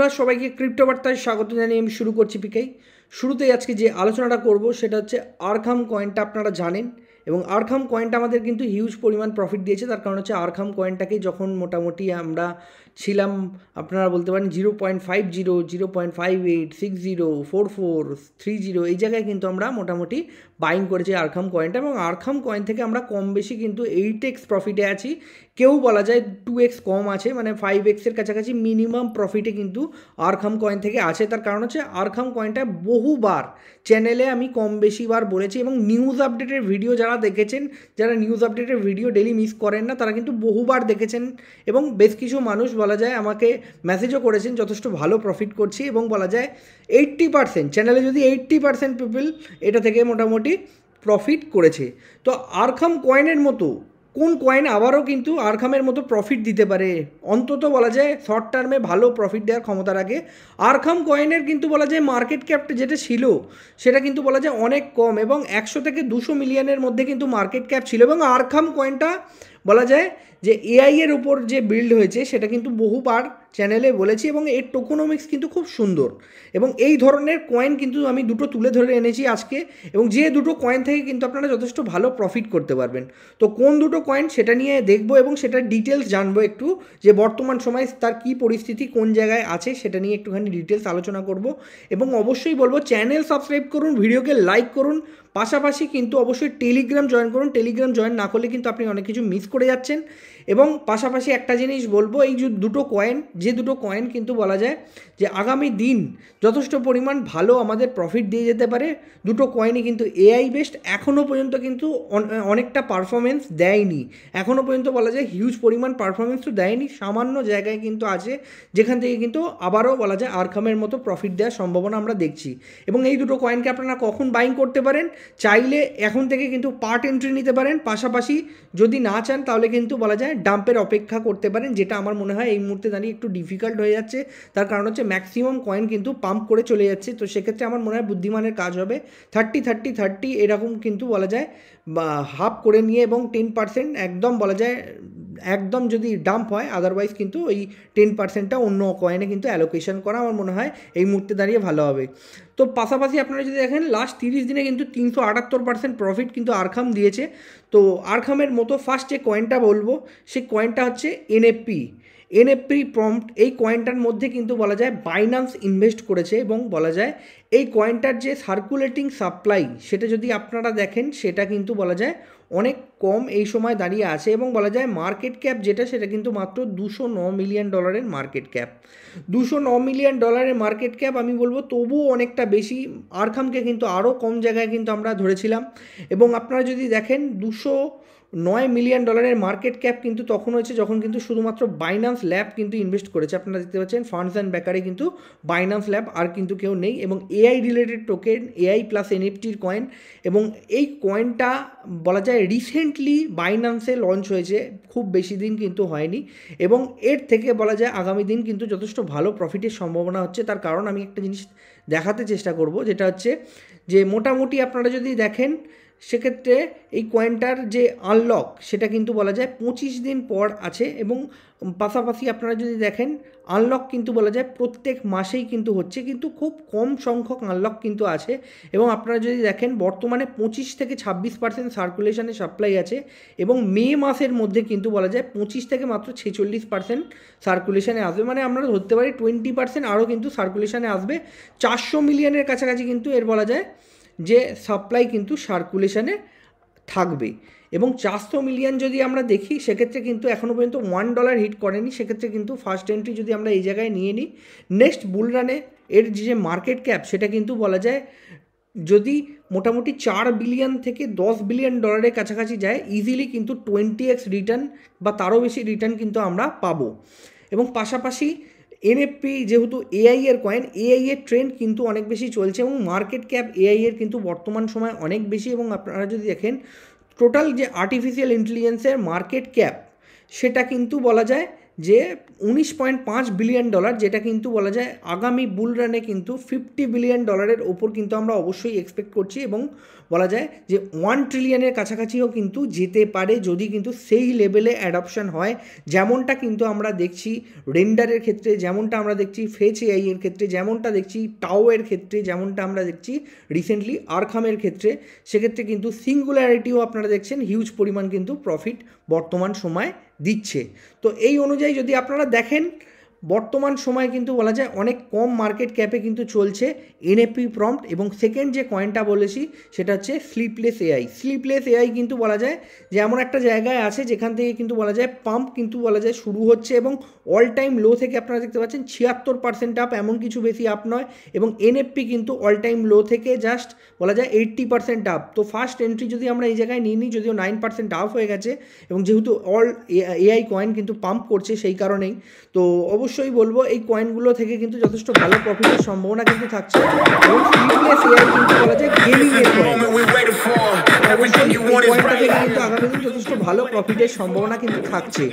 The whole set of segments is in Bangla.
বন্ধুরা সবাইকে বার্তায় স্বাগত জানিয়ে আমি শুরু করছি পিকাই শুরুতেই আজকে যে আলোচনাটা করব সেটা হচ্ছে আরখাম কয়েনটা আপনারা জানেন এবং আরখাম কয়েনটা আমাদের কিন্তু হিউজ পরিমাণ প্রফিট দিয়েছে তার কারণ হচ্ছে আরখাম কয়েনটাকে যখন মোটামুটি আমরা ছিলাম আপনারা বলতে পারেন zero point five zero zero point five eight six zero four four three zero এই জায়গায় কিন্তু আমরা মোটামুটি বাইং করেছি আরখাম কয়েনটা এবং আরখাম কয়েন থেকে আমরা কম বেশি কিন্তু এইট এক্স প্রফিটে আছি কেউ বলা যায় টু এক্স কম আছে মানে ফাইভ এক্সের কাছাকাছি মিনিমাম প্রফিটে কিন্তু আরখাম কয়েন থেকে আছে তার কারণ হচ্ছে আরখাম কয়েনটা বহুবার চ্যানেলে আমি কম বেশিবার বলেছি এবং নিউজ আপডেটের ভিডিও যারা দেখেছেন যারা নিউজ আপডেটের ভিডিও ডেলি মিস করেন না তারা কিন্তু বহুবার দেখেছেন এবং বেশ কিছু মানুষ বলা যায় আমাকে মেসেজও করেছেন যথেষ্ট ভালো প্রফিট করছি এবং বলা যায় এইট্টি পার্সেন্ট চ্যানেলে যদি এইট্টি পার্সেন্ট পিপল এটা থেকে মোটামুটি প্রফিট করেছে তো আরখাম কয়েনের মতো কোন কয়েন আবারও কিন্তু আরখামের মতো প্রফিট দিতে পারে অন্তত বলা যায় শর্ট টার্মে ভালো প্রফিট দেওয়ার ক্ষমতা রাখে আরখাম কয়েনের কিন্তু বলা যায় মার্কেট ক্যাপটা যেটা ছিল সেটা কিন্তু বলা যায় অনেক কম এবং একশো থেকে দুশো মিলিয়নের মধ্যে কিন্তু মার্কেট ক্যাপ ছিল এবং আরখাম কয়েনটা বলা যায় যে এআই এর উপর যে বিল্ড হয়েছে সেটা কিন্তু বহুবার চ্যানেলে বলেছি এবং এর টোকোনমিক্স কিন্তু খুব সুন্দর এবং এই ধরনের কয়েন কিন্তু আমি দুটো তুলে ধরে এনেছি আজকে এবং যে দুটো কয়েন থেকে কিন্তু আপনারা যথেষ্ট ভালো প্রফিট করতে পারবেন তো কোন দুটো কয়েন সেটা নিয়ে দেখবো এবং সেটার ডিটেলস জানবো একটু যে বর্তমান সময় তার কি পরিস্থিতি কোন জায়গায় আছে সেটা নিয়ে একটুখানি ডিটেলস আলোচনা করব এবং অবশ্যই বলবো চ্যানেল সাবস্ক্রাইব করুন ভিডিওকে লাইক করুন পাশাপাশি কিন্তু অবশ্যই টেলিগ্রাম জয়েন করুন টেলিগ্রাম জয়েন না করলে কিন্তু আপনি অনেক কিছু মিস করে যাচ্ছেন এবং পাশাপাশি একটা জিনিস বলবো এই যে দুটো কয়েন যে দুটো কয়েন কিন্তু বলা যায় যে আগামী দিন যথেষ্ট পরিমাণ ভালো আমাদের প্রফিট দিয়ে যেতে পারে দুটো কয়েনই কিন্তু এআই বেস্ট এখনও পর্যন্ত কিন্তু অনেকটা পারফরমেন্স দেয়নি এখনও পর্যন্ত বলা যায় হিউজ পরিমাণ পারফরমেন্স তো দেয়নি সামান্য জায়গায় কিন্তু আছে যেখান থেকে কিন্তু আবারও বলা যায় আরখামের মতো প্রফিট দেওয়ার সম্ভাবনা আমরা দেখছি এবং এই দুটো কয়েনকে আপনারা কখন বাইং করতে পারেন চাইলে এখন থেকে কিন্তু পার্ট এন্ট্রি নিতে পারেন পাশাপাশি যদি না চান তাহলে কিন্তু বলা যায় ডাম্পের অপেক্ষা করতে পারেন যেটা আমার মনে হয় এই মুহূর্তে দাঁড়িয়ে একটু ডিফিকাল্ট হয়ে যাচ্ছে তার কারণ হচ্ছে ম্যাক্সিমাম কয়েন কিন্তু পাম্প করে চলে যাচ্ছে তো সেক্ষেত্রে আমার মনে হয় বুদ্ধিমানের কাজ হবে থার্টি থার্টি থার্টি এরকম কিন্তু বলা যায় হাফ করে নিয়ে এবং টেন পার্সেন্ট একদম বলা যায় একদম যদি ডাম্প হয় আদারওয়াইজ কিন্তু ওই টেন পার্সেন্টটা অন্য কয়েনে কিন্তু অ্যালোকেশন করা আমার মনে হয় এই মুহূর্তে দাঁড়িয়ে ভালো হবে তো পাশাপাশি আপনারা যদি দেখেন লাস্ট তিরিশ দিনে কিন্তু তিনশো আটাত্তর পার্সেন্ট প্রফিট কিন্তু আরখাম দিয়েছে তো আরখামের মতো ফার্স্ট যে কয়েনটা বলবো সেই কয়েনটা হচ্ছে এনএফপি এনএফপি প্রম্পট এই কয়েনটার মধ্যে কিন্তু বলা যায় বাইনান্স ইনভেস্ট করেছে এবং বলা যায় এই কয়েনটার যে সার্কুলেটিং সাপ্লাই সেটা যদি আপনারা দেখেন সেটা কিন্তু বলা যায় অনেক কম এই সময় দাঁড়িয়ে আছে এবং বলা যায় মার্কেট ক্যাপ যেটা সেটা কিন্তু মাত্র দুশো ন মিলিয়ন ডলারের মার্কেট ক্যাপ দুশো ন মিলিয়ন ডলারের মার্কেট ক্যাপ আমি বলবো তবুও অনেকটা বেশি আরখামকে কিন্তু আরও কম জায়গায় কিন্তু আমরা ধরেছিলাম এবং আপনারা যদি দেখেন দুশো নয় মিলিয়ন ডলারের মার্কেট ক্যাপ কিন্তু তখন হয়েছে যখন কিন্তু শুধুমাত্র বাইনান্স ল্যাব কিন্তু ইনভেস্ট করেছে আপনারা দেখতে পাচ্ছেন ফান্ডস অ্যান্ড ব্যাকারে কিন্তু বাইনান্স ল্যাব আর কিন্তু কেউ নেই এবং AI related token AI plus এনএফটির কয়েন এবং এই কয়েনটা বলা যায় রিসেন্টলি বাইনান্সে লঞ্চ হয়েছে খুব বেশি দিন কিন্তু হয়নি এবং এর থেকে বলা যায় আগামী দিন কিন্তু যথেষ্ট ভালো প্রফিটের সম্ভাবনা হচ্ছে তার কারণ আমি একটা জিনিস দেখাতে চেষ্টা করব যেটা হচ্ছে যে মোটামুটি আপনারা যদি দেখেন সেক্ষেত্রে এই কয়েনটার যে আনলক সেটা কিন্তু বলা যায় পঁচিশ দিন পর আছে এবং পাশাপাশি আপনারা যদি দেখেন আনলক কিন্তু বলা যায় প্রত্যেক মাসেই কিন্তু হচ্ছে কিন্তু খুব কম সংখ্যক আনলক কিন্তু আছে এবং আপনারা যদি দেখেন বর্তমানে পঁচিশ থেকে ছাব্বিশ পার্সেন্ট সার্কুলেশনে সাপ্লাই আছে এবং মে মাসের মধ্যে কিন্তু বলা যায় পঁচিশ থেকে মাত্র ছেচল্লিশ পার্সেন্ট সার্কুলেশানে আসবে মানে আমরা ধরতে পারি টোয়েন্টি পার্সেন্ট আরও কিন্তু সার্কুলেশানে আসবে চারশো মিলিয়নের কাছাকাছি কিন্তু এর বলা যায় যে সাপ্লাই কিন্তু সার্কুলেশানে থাকবে এবং চারশো মিলিয়ন যদি আমরা দেখি সেক্ষেত্রে কিন্তু এখনও পর্যন্ত ওয়ান ডলার হিট করেনি সেক্ষেত্রে কিন্তু ফার্স্ট এন্ট্রি যদি আমরা এই জায়গায় নিয়ে নিই নেক্সট বুলরানে এর যে মার্কেট ক্যাপ সেটা কিন্তু বলা যায় যদি মোটামুটি চার বিলিয়ন থেকে দশ বিলিয়ন ডলারের কাছাকাছি যায় ইজিলি কিন্তু টোয়েন্টি এক্স রিটার্ন বা তারও বেশি রিটার্ন কিন্তু আমরা পাবো এবং পাশাপাশি এনএফপি যেহেতু এআই এর কয়েন এআই এর ট্রেন্ড কিন্তু অনেক বেশি চলছে এবং মার্কেট ক্যাপ এআই এর কিন্তু বর্তমান সময় অনেক বেশি এবং আপনারা যদি দেখেন টোটাল যে আর্টিফিশিয়াল ইন্টেলিজেন্সের মার্কেট ক্যাপ সেটা কিন্তু বলা যায় যে উনিশ পয়েন্ট পাঁচ বিলিয়ন ডলার যেটা কিন্তু বলা যায় আগামী বুল রানে কিন্তু ফিফটি বিলিয়ন ডলারের ওপর কিন্তু আমরা অবশ্যই এক্সপেক্ট করছি এবং বলা যায় যে ওয়ান ট্রিলিয়নের কাছাকাছিও কিন্তু যেতে পারে যদি কিন্তু সেই লেভেলে অ্যাডপশন হয় যেমনটা কিন্তু আমরা দেখছি রেন্ডারের ক্ষেত্রে যেমনটা আমরা দেখছি ফেচ এআই এর ক্ষেত্রে যেমনটা দেখছি টাওয়ের ক্ষেত্রে যেমনটা আমরা দেখছি রিসেন্টলি আরখামের ক্ষেত্রে সেক্ষেত্রে কিন্তু সিঙ্গুলারিটিও আপনারা দেখছেন হিউজ পরিমাণ কিন্তু প্রফিট বর্তমান সময় দিচ্ছে তো এই অনুযায়ী যদি আপনারা দেখেন বর্তমান সময়ে কিন্তু বলা যায় অনেক কম মার্কেট ক্যাপে কিন্তু চলছে এনএপি প্রম্পট এবং সেকেন্ড যে কয়েনটা বলেছি সেটা হচ্ছে স্লিপলেস এআই স্লিপলেস এআই কিন্তু বলা যায় যে এমন একটা জায়গায় আছে যেখান থেকে কিন্তু বলা যায় পাম্প কিন্তু বলা যায় শুরু হচ্ছে এবং অল টাইম লো থেকে আপনারা দেখতে পাচ্ছেন ছিয়াত্তর পার্সেন্ট আপ এমন কিছু বেশি আপ নয় এবং এনএফপি কিন্তু অল টাইম লো থেকে জাস্ট বলা যায় এইট্টি পার্সেন্ট আপ তো ফার্স্ট এন্ট্রি যদি আমরা এই জায়গায় নিয়ে নিই যদিও নাইন পার্সেন্ট আপ হয়ে গেছে এবং যেহেতু অল এআই কয়েন কিন্তু পাম্প করছে সেই কারণেই তো অবশ্যই অবশ্যই বলবো এই কয়েনগুলো থেকে কিন্তু যথেষ্ট ভালো প্রফিটের সম্ভাবনা কিন্তু থাকছে কিন্তু বলা যায় আগামী দিন যথেষ্ট ভালো প্রফিটের সম্ভাবনা কিন্তু থাকছে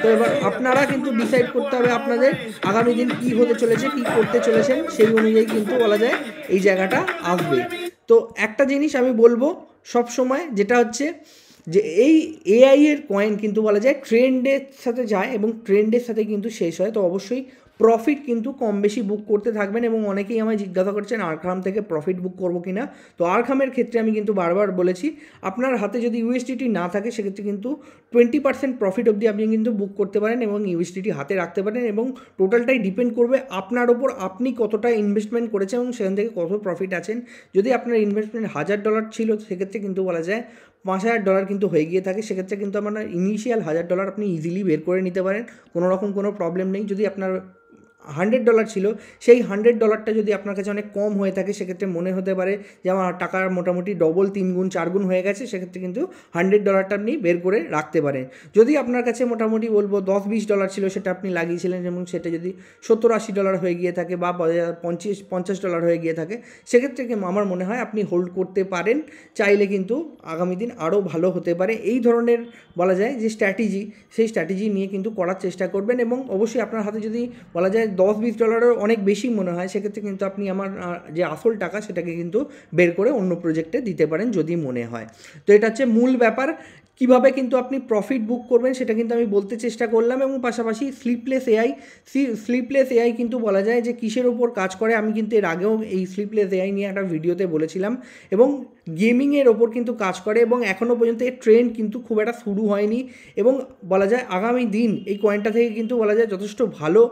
তো এবার আপনারা কিন্তু ডিসাইড করতে হবে আপনাদের আগামী দিন কী হতে চলেছে কী করতে চলেছেন সেই অনুযায়ী কিন্তু বলা যায় এই জায়গাটা আসবে তো একটা জিনিস আমি বলবো সব সময় যেটা হচ্ছে যে এই এআই এর কয়েন কিন্তু বলা যায় ট্রেন্ডের সাথে যায় এবং ট্রেন্ডের সাথে কিন্তু শেষ হয় তো অবশ্যই প্রফিট কিন্তু কম বেশি বুক করতে থাকবেন এবং অনেকেই আমায় জিজ্ঞাসা করছেন আরখাম থেকে প্রফিট বুক করবো কি না তো আরখামের ক্ষেত্রে আমি কিন্তু বারবার বলেছি আপনার হাতে যদি ইউএসডিটি না থাকে সেক্ষেত্রে কিন্তু টোয়েন্টি পার্সেন্ট প্রফিট অবধি আপনি কিন্তু বুক করতে পারেন এবং ইউএসডিটি হাতে রাখতে পারেন এবং টোটালটাই ডিপেন্ড করবে আপনার ওপর আপনি কতটা ইনভেস্টমেন্ট করেছেন এবং সেখান থেকে কত প্রফিট আছেন যদি আপনার ইনভেস্টমেন্ট হাজার ডলার ছিল সেক্ষেত্রে কিন্তু বলা যায় পাঁচ হাজার ডলার কিন্তু হয়ে গিয়ে থাকে সেক্ষেত্রে কিন্তু আপনার ইনিশিয়াল হাজার ডলার আপনি ইজিলি বের করে নিতে পারেন কোনো রকম কোনো প্রবলেম নেই যদি আপনার হান্ড্রেড ডলার ছিল সেই হান্ড্রেড ডলারটা যদি আপনার কাছে অনেক কম হয়ে থাকে সেক্ষেত্রে মনে হতে পারে যে আমার টাকার মোটামুটি ডবল তিন গুণ চার গুণ হয়ে গেছে সেক্ষেত্রে কিন্তু হান্ড্রেড ডলারটা আপনি বের করে রাখতে পারেন যদি আপনার কাছে মোটামুটি বলবো দশ বিশ ডলার ছিল সেটা আপনি লাগিয়েছিলেন এবং সেটা যদি সত্তর আশি ডলার হয়ে গিয়ে থাকে বা পঞ্চাশ পঞ্চাশ ডলার হয়ে গিয়ে থাকে সেক্ষেত্রে আমার মনে হয় আপনি হোল্ড করতে পারেন চাইলে কিন্তু আগামী দিন আরও ভালো হতে পারে এই ধরনের বলা যায় যে স্ট্র্যাটেজি সেই স্ট্র্যাটেজি নিয়ে কিন্তু করার চেষ্টা করবেন এবং অবশ্যই আপনার হাতে যদি বলা যায় দশ বিশ ডলারের অনেক বেশি মনে হয় সেক্ষেত্রে কিন্তু আপনি আমার যে আসল টাকা সেটাকে কিন্তু বের করে অন্য প্রজেক্টে দিতে পারেন যদি মনে হয় তো এটা হচ্ছে মূল ব্যাপার কিভাবে কিন্তু আপনি প্রফিট বুক করবেন সেটা কিন্তু আমি বলতে চেষ্টা করলাম এবং পাশাপাশি স্লিপলেস এআই স্লিপলেস এআই কিন্তু বলা যায় যে কিসের ওপর কাজ করে আমি কিন্তু এর আগেও এই স্লিপলেস এআই নিয়ে একটা ভিডিওতে বলেছিলাম এবং গেমিংয়ের ওপর কিন্তু কাজ করে এবং এখনও পর্যন্ত এর ট্রেন্ড কিন্তু খুব একটা শুরু হয়নি এবং বলা যায় আগামী দিন এই কয়েনটা থেকে কিন্তু বলা যায় যথেষ্ট ভালো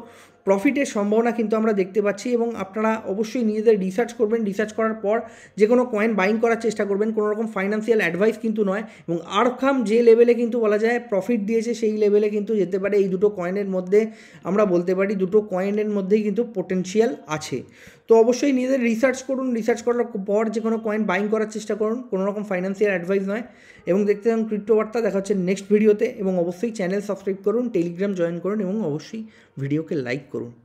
প্রফিটের সম্ভাবনা কিন্তু আমরা দেখতে পাচ্ছি এবং আপনারা অবশ্যই নিজেদের রিসার্চ করবেন রিসার্চ করার পর যে কোনো কয়েন বাইং করার চেষ্টা করবেন কোনো রকম ফাইন্যান্সিয়াল অ্যাডভাইস কিন্তু নয় এবং আরখাম যে লেভেলে কিন্তু বলা যায় প্রফিট দিয়েছে সেই লেভেলে কিন্তু যেতে পারে এই দুটো কয়েনের মধ্যে আমরা বলতে পারি দুটো কয়েনের মধ্যেই কিন্তু পোটেনশিয়াল আছে তো অবশ্যই নিজেদের রিসার্চ করুন রিসার্চ করার পর যে কোনো কয়েন বাইং করার চেষ্টা করুন কোনো রকম ফাইন্যান্সিয়াল অ্যাডভাইস নয় এবং দেখতে থাকুন বার্তা দেখা হচ্ছে নেক্সট ভিডিওতে এবং অবশ্যই চ্যানেল সাবস্ক্রাইব করুন টেলিগ্রাম জয়েন করুন এবং অবশ্যই ভিডিওকে লাইক করুন